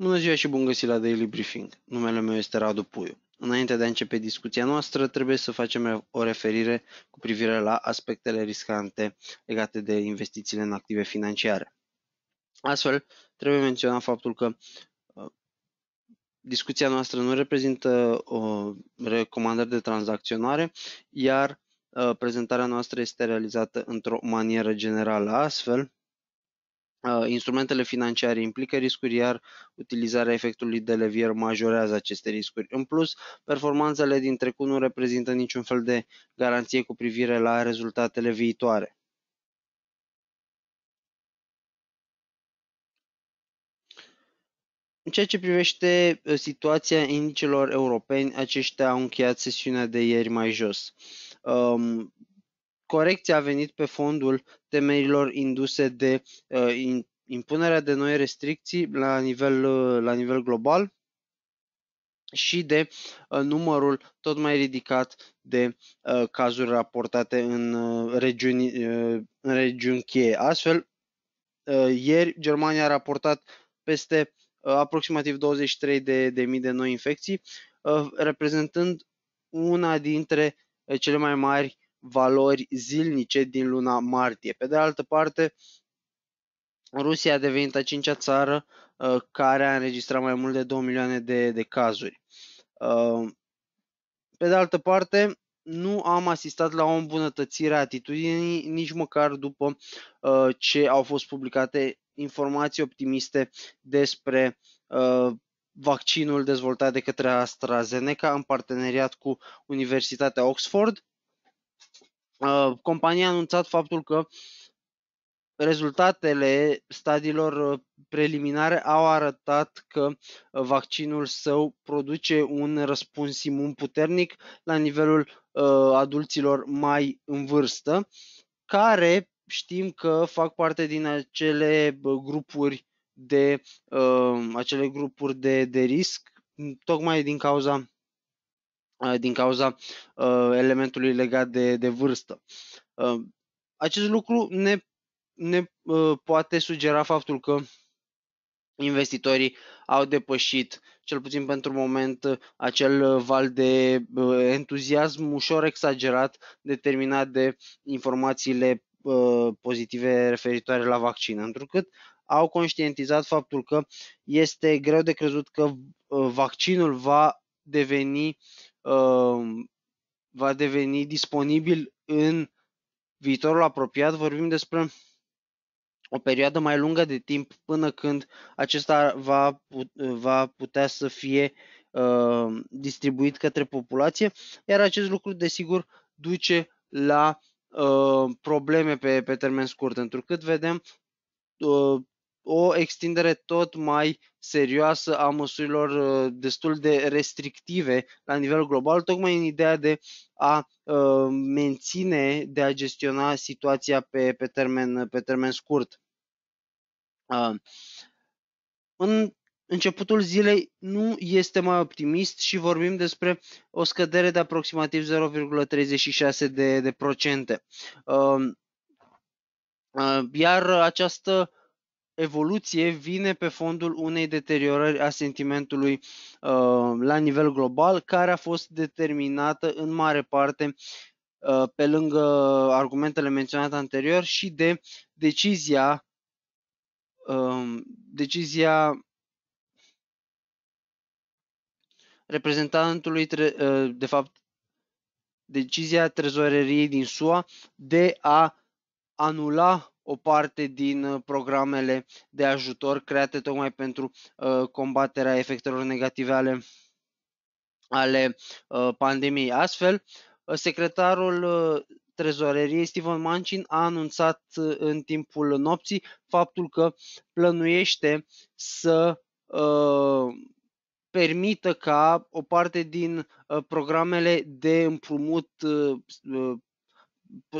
Bună ziua și bun găsit la Daily Briefing. Numele meu este Radu Puiu. Înainte de a începe discuția noastră, trebuie să facem o referire cu privire la aspectele riscante legate de investițiile în active financiare. Astfel, trebuie menționat faptul că uh, discuția noastră nu reprezintă o uh, recomandări de tranzacționare, iar uh, prezentarea noastră este realizată într-o manieră generală. Astfel, Uh, instrumentele financiare implică riscuri, iar utilizarea efectului de levier majorează aceste riscuri. În plus, performanțele din trecut nu reprezintă niciun fel de garanție cu privire la rezultatele viitoare. În ceea ce privește uh, situația indicelor europeni, aceștia au încheiat sesiunea de ieri mai jos. Um, corecția a venit pe fondul temerilor induse de uh, impunerea de noi restricții la nivel, uh, la nivel global și de uh, numărul tot mai ridicat de uh, cazuri raportate în uh, regiuni, uh, în regiuni cheie. Astfel, uh, ieri Germania a raportat peste uh, aproximativ 23.000 de, de, mii de noi infecții, uh, reprezentând una dintre uh, cele mai mari valori zilnice din luna martie. Pe de altă parte, Rusia a devenit a cincea țară uh, care a înregistrat mai mult de 2 milioane de, de cazuri. Uh, pe de altă parte, nu am asistat la o îmbunătățire a atitudinii nici măcar după uh, ce au fost publicate informații optimiste despre uh, vaccinul dezvoltat de către AstraZeneca în parteneriat cu Universitatea Oxford Uh, compania a anunțat faptul că rezultatele stadiilor uh, preliminare au arătat că uh, vaccinul său produce un răspuns imun puternic la nivelul adulților mai în vârstă, care știm că fac parte din acele grupuri de uh, acele grupuri de, de risc, tocmai din cauza Uh, din cauza uh, elementului legat de, de vârstă. Uh, acest lucru ne, ne poate sugera faptul că investitorii au depășit, cel puțin pentru moment, acel val de entuziasm ușor exagerat determinat de informațiile pozitive referitoare la vaccin, întrucât au conștientizat faptul că este greu de crezut că vaccinul va deveni uh, Um, va deveni disponibil în viitorul apropiat. Vorbim despre o perioadă mai lungă de timp până când acesta va, va putea să fie uh, distribuit către populație, iar acest lucru, desigur, duce la uh, probleme pe, pe termen scurt, pentru că vedem uh, o extindere tot mai serioasă a măsurilor uh, destul de restrictive la nivel global, tocmai în ideea de a uh, menține, de a gestiona situația pe, pe, termen, pe termen scurt. În începutul zilei nu este mai optimist și vorbim despre o scădere de aproximativ 0,36 de, de procente. Iar această evoluție vine pe fondul unei deteriorări a sentimentului uh, la nivel global, care a fost determinată în mare parte uh, pe lângă argumentele menționate anterior și de decizia uh, decizia reprezentantului uh, de fapt decizia trezoreriei din SUA de a anula o parte din uh, programele de ajutor create tocmai pentru uh, combaterea efectelor negative ale, ale uh, pandemiei. Astfel, secretarul trezoreriei Steven Mancin a anunțat în timpul nopții faptul că plănuiește să permită ca o parte din programele de împrumut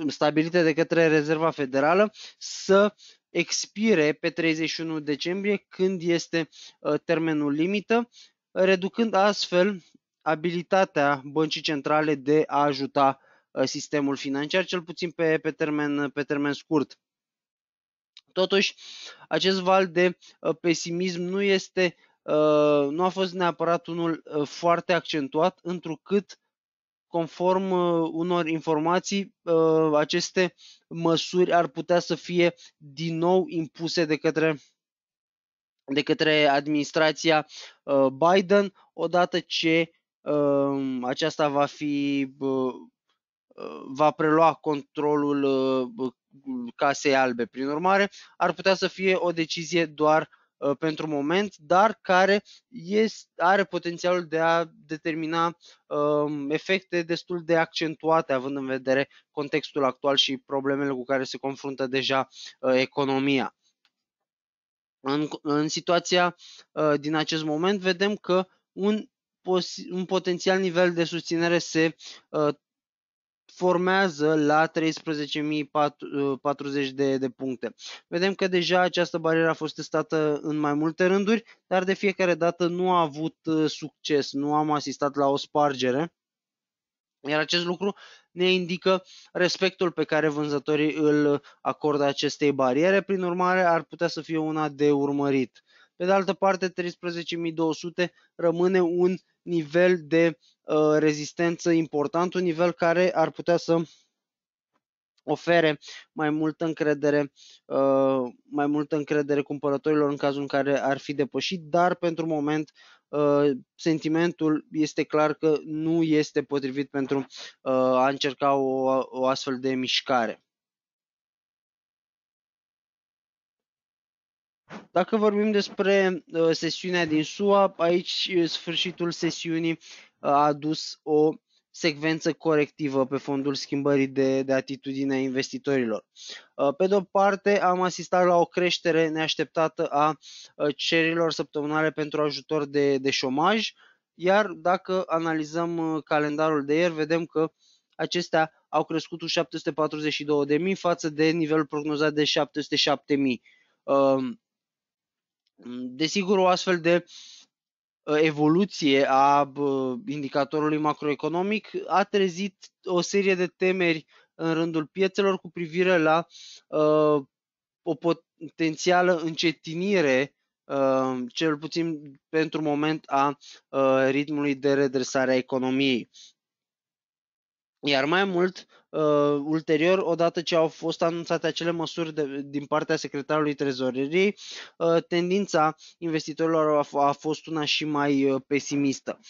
stabilite de către Rezerva Federală să expire pe 31 decembrie când este uh, termenul limită, reducând astfel abilitatea băncii centrale de a ajuta uh, sistemul financiar, cel puțin pe, pe, termen, uh, pe termen scurt. Totuși, acest val de pesimism nu este nu a fost neapărat unul foarte accentuat, întrucât conform uh, unor informații, uh, aceste măsuri ar putea să fie din nou impuse de către de către administrația uh, Biden odată ce um, aceasta va fi va prelua controlul Casei Albe. Prin urmare, ar putea să fie o decizie doar Ă, pentru moment, dar care este, are potențialul de a determina um, efecte destul de accentuate, având în vedere contextul actual și problemele cu care se confruntă deja uh, economia. În, în situația uh, din acest moment, vedem că un, pos, un potențial nivel de susținere se uh, formează la 13.040 de, de puncte. Vedem că deja această barieră a fost testată în mai multe rânduri, dar de fiecare dată nu a avut uh, succes, nu am asistat la o spargere. Iar acest lucru ne indică respectul pe care vânzătorii îl acordă acestei bariere, prin urmare ar putea să fie una de urmărit. Pe de altă parte, 13.200 rămâne un nivel de uh, rezistență important, un nivel care ar putea să ofere mai multă încredere, uh, mai multă încredere cumpărătorilor în cazul în care ar fi depășit, dar pentru moment uh, sentimentul este clar că nu este potrivit pentru uh, a încerca o, o astfel de mișcare. Dacă vorbim despre uh, sesiunea din SUA, aici uh, sfârșitul sesiunii uh, a adus o secvență corectivă pe fondul schimbării de, de atitudine a investitorilor. Pe de o parte, am asistat la o creștere neașteptată a cererilor săptămânale pentru ajutor de, de șomaj, iar dacă analizăm calendarul de ieri, vedem că acestea au crescut cu 742.000 față de nivelul prognozat de 707.000. Desigur, o astfel de uh, evoluție a indicatorului macroeconomic a trezit o serie de temeri în rândul piețelor cu privire la uh, o potențială încetinire, uh, cel puțin pentru moment, a uh, ritmului de redresare a economiei. Iar mai mult, Uh, ulterior, odată ce au fost anunțate acele măsuri de, din partea secretarului trezorerii, uh, tendința investitorilor a, a fost una și mai uh, pesimistă.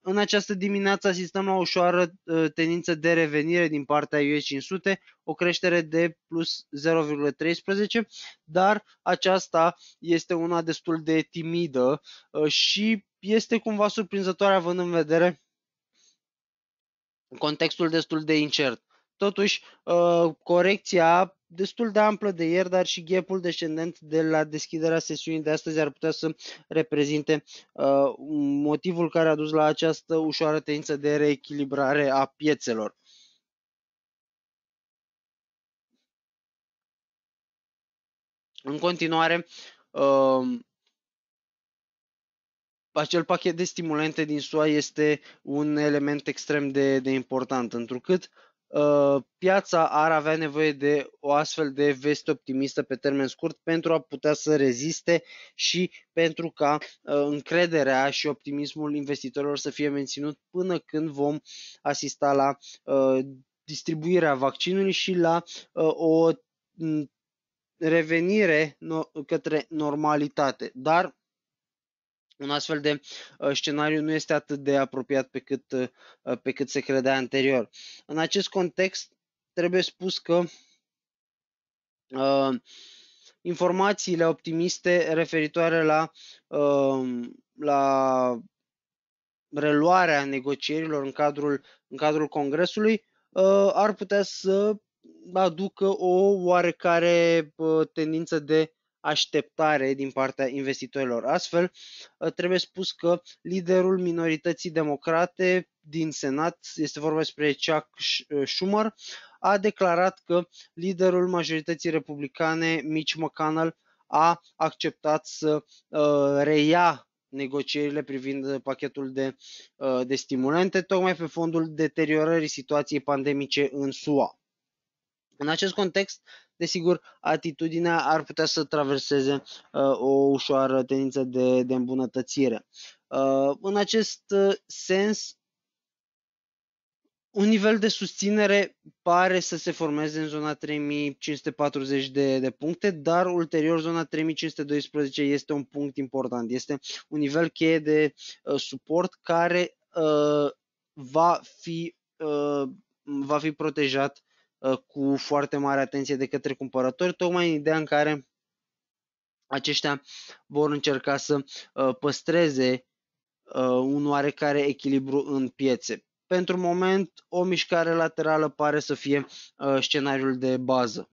În această dimineață asistăm la o ușoară uh, tendință de revenire din partea US 500, o creștere de plus 0,13, dar aceasta este una destul de timidă uh, și este cumva surprinzătoare având în vedere contextul destul de incert. Totuși, ă, corecția destul de amplă de ieri, dar și ghepul descendent de la deschiderea sesiunii de astăzi ar putea să reprezinte ă, motivul care a dus la această ușoară tendință de reechilibrare a piețelor. În continuare, uh, acel pachet de stimulente din SUA este un element extrem de, de important, întrucât uh, Uh, piața ar avea nevoie de o astfel de veste optimistă pe termen scurt pentru a putea să reziste și pentru ca uh, încrederea și optimismul investitorilor să fie menținut până când vom asista la uh, distribuirea vaccinului și la o mm, revenire către normalitate. Dar un astfel de uh, scenariu nu este atât de apropiat pe cât, uh, pe cât se credea anterior. În acest context, trebuie spus că uh, informațiile optimiste referitoare la, uh, la reluarea negocierilor în cadrul, în cadrul Congresului uh, ar putea să aducă o oarecare uh, tendință de așteptare din partea investitorilor. Astfel, ă, trebuie spus că liderul minorității democrate din Senat, este vorba despre Chuck ă, Schumer, a declarat că liderul majorității republicane, Mitch McConnell, a acceptat să ă, reia negocierile privind pachetul de, de stimulente, tocmai pe fondul deteriorării situației pandemice în SUA. În acest context, desigur, atitudinea ar putea să traverseze uh, o ușoară tendință de, de îmbunătățire. Uh, în acest uh, sens, un nivel de susținere pare să se formeze în zona 3540 de, de puncte, dar ulterior zona 3512 este un punct important. Este un nivel cheie de uh, suport care uh, va fi uh, va fi protejat Uh, cu foarte mare atenție de către cumpărători, tocmai în ideea în care aceștia vor încerca să uh, păstreze uh, un oarecare echilibru în piețe. Pentru moment, o mișcare laterală pare să fie scenariul de bază.